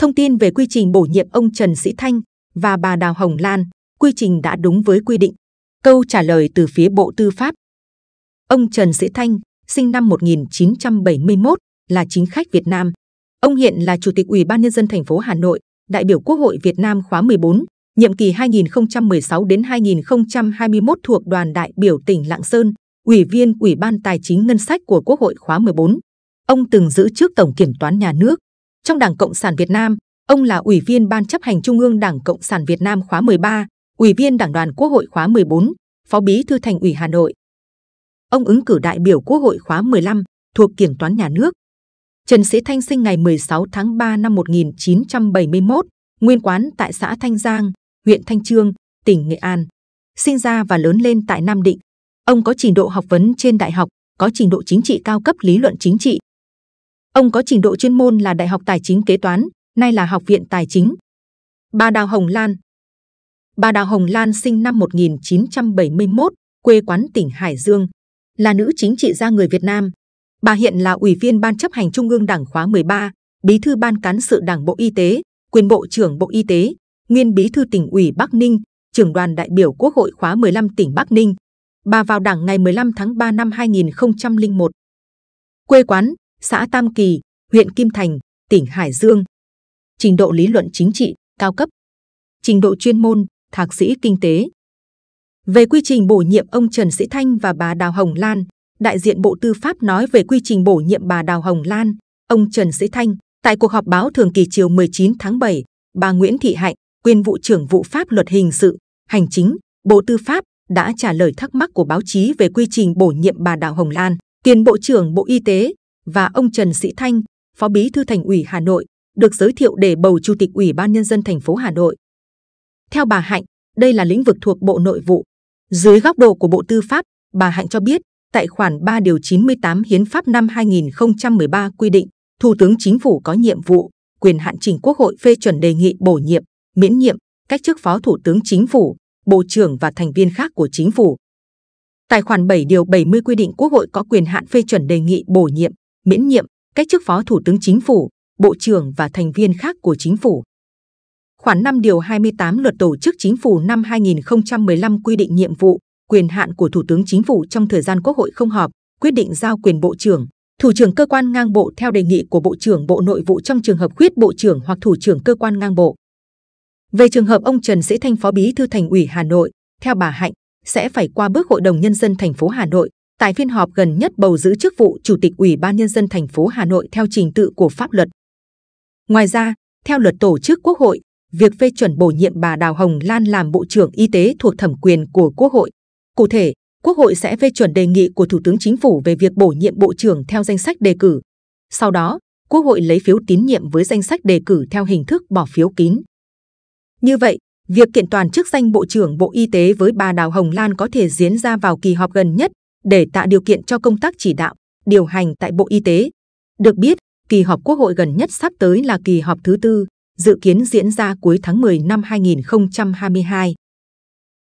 Thông tin về quy trình bổ nhiệm ông Trần Sĩ Thanh và bà Đào Hồng Lan, quy trình đã đúng với quy định. Câu trả lời từ phía Bộ Tư pháp. Ông Trần Sĩ Thanh, sinh năm 1971, là chính khách Việt Nam. Ông hiện là Chủ tịch Ủy ban Nhân dân thành phố Hà Nội, đại biểu Quốc hội Việt Nam khóa 14, nhiệm kỳ 2016 đến 2021 thuộc đoàn đại biểu tỉnh Lạng Sơn, Ủy viên Ủy ban Tài chính Ngân sách của Quốc hội khóa 14. Ông từng giữ chức Tổng Kiểm toán Nhà nước, trong Đảng Cộng sản Việt Nam, ông là Ủy viên Ban chấp hành Trung ương Đảng Cộng sản Việt Nam khóa 13, Ủy viên Đảng đoàn Quốc hội khóa 14, Phó Bí thư Thành ủy Hà Nội. Ông ứng cử đại biểu Quốc hội khóa 15 thuộc Kiểm toán Nhà nước. Trần Sĩ Thanh sinh ngày 16 tháng 3 năm 1971, nguyên quán tại xã Thanh Giang, huyện Thanh Trương, tỉnh Nghệ An. Sinh ra và lớn lên tại Nam Định. Ông có trình độ học vấn trên đại học, có trình độ chính trị cao cấp lý luận chính trị, Ông có trình độ chuyên môn là Đại học Tài chính Kế toán, nay là Học viện Tài chính. Bà Đào Hồng Lan Bà Đào Hồng Lan sinh năm 1971, quê quán tỉnh Hải Dương, là nữ chính trị gia người Việt Nam. Bà hiện là Ủy viên Ban chấp hành Trung ương Đảng khóa 13, Bí thư Ban cán sự Đảng Bộ Y tế, quyền Bộ trưởng Bộ Y tế, nguyên Bí thư tỉnh ủy Bắc Ninh, trưởng đoàn đại biểu Quốc hội khóa 15 tỉnh Bắc Ninh. Bà vào Đảng ngày 15 tháng 3 năm 2001. Quê quán xã Tam Kỳ, huyện Kim Thành, tỉnh Hải Dương. Trình độ lý luận chính trị cao cấp. Trình độ chuyên môn thạc sĩ kinh tế. Về quy trình bổ nhiệm ông Trần Sĩ Thanh và bà Đào Hồng Lan, đại diện Bộ Tư pháp nói về quy trình bổ nhiệm bà Đào Hồng Lan, ông Trần Sĩ Thanh tại cuộc họp báo thường kỳ chiều 19 tháng 7, bà Nguyễn Thị Hạnh, quyền vụ trưởng vụ pháp luật hình sự, hành chính, Bộ Tư pháp đã trả lời thắc mắc của báo chí về quy trình bổ nhiệm bà Đào Hồng Lan, tiền Bộ trưởng Bộ Y tế và ông Trần Sĩ Thanh, Phó Bí thư Thành ủy Hà Nội, được giới thiệu để bầu Chủ tịch Ủy ban Nhân dân thành phố Hà Nội. Theo bà Hạnh, đây là lĩnh vực thuộc Bộ Nội vụ. Dưới góc độ của Bộ Tư pháp, bà Hạnh cho biết, tại khoản 3 điều 98 Hiến pháp năm 2013 quy định, Thủ tướng Chính phủ có nhiệm vụ, quyền hạn trình Quốc hội phê chuẩn đề nghị bổ nhiệm, miễn nhiệm, cách chức Phó Thủ tướng Chính phủ, Bộ trưởng và thành viên khác của Chính phủ. Tài khoản 7 điều 70 quy định Quốc hội có quyền hạn phê chuẩn đề nghị bổ nhiệm, miễn nhiệm, cách chức Phó Thủ tướng Chính phủ, Bộ trưởng và thành viên khác của Chính phủ. Khoản 5 điều 28 Luật Tổ chức Chính phủ năm 2015 quy định nhiệm vụ, quyền hạn của Thủ tướng Chính phủ trong thời gian Quốc hội không họp, quyết định giao quyền Bộ trưởng, Thủ trưởng cơ quan ngang bộ theo đề nghị của Bộ trưởng Bộ Nội vụ trong trường hợp khuyết Bộ trưởng hoặc Thủ trưởng cơ quan ngang bộ. Về trường hợp ông Trần Sĩ Thanh Phó Bí thư Thành ủy Hà Nội, theo bà Hạnh, sẽ phải qua bước Hội đồng Nhân dân thành phố Hà Nội, Tại phiên họp gần nhất bầu giữ chức vụ Chủ tịch Ủy ban Nhân dân thành phố Hà Nội theo trình tự của pháp luật. Ngoài ra, theo luật tổ chức Quốc hội, việc phê chuẩn bổ nhiệm bà Đào Hồng Lan làm Bộ trưởng Y tế thuộc thẩm quyền của Quốc hội. Cụ thể, Quốc hội sẽ phê chuẩn đề nghị của Thủ tướng Chính phủ về việc bổ nhiệm Bộ trưởng theo danh sách đề cử. Sau đó, Quốc hội lấy phiếu tín nhiệm với danh sách đề cử theo hình thức bỏ phiếu kín. Như vậy, việc kiện toàn chức danh Bộ trưởng Bộ Y tế với bà Đào Hồng Lan có thể diễn ra vào kỳ họp gần nhất để tạo điều kiện cho công tác chỉ đạo, điều hành tại Bộ Y tế. Được biết, kỳ họp Quốc hội gần nhất sắp tới là kỳ họp thứ tư, dự kiến diễn ra cuối tháng 10 năm 2022.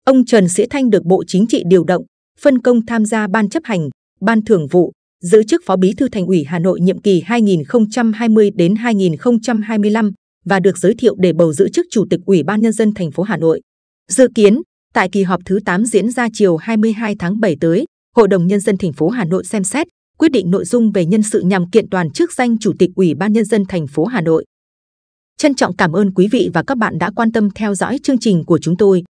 Ông Trần Sĩ Thanh được Bộ Chính trị điều động, phân công tham gia Ban chấp hành, Ban thường vụ, giữ chức Phó Bí thư Thành ủy Hà Nội nhiệm kỳ 2020 đến 2025 và được giới thiệu để bầu giữ chức Chủ tịch Ủy ban Nhân dân thành phố Hà Nội. Dự kiến, tại kỳ họp thứ 8 diễn ra chiều 22 tháng 7 tới, Hội đồng Nhân dân thành phố Hà Nội xem xét, quyết định nội dung về nhân sự nhằm kiện toàn chức danh Chủ tịch Ủy ban Nhân dân thành phố Hà Nội. Trân trọng cảm ơn quý vị và các bạn đã quan tâm theo dõi chương trình của chúng tôi.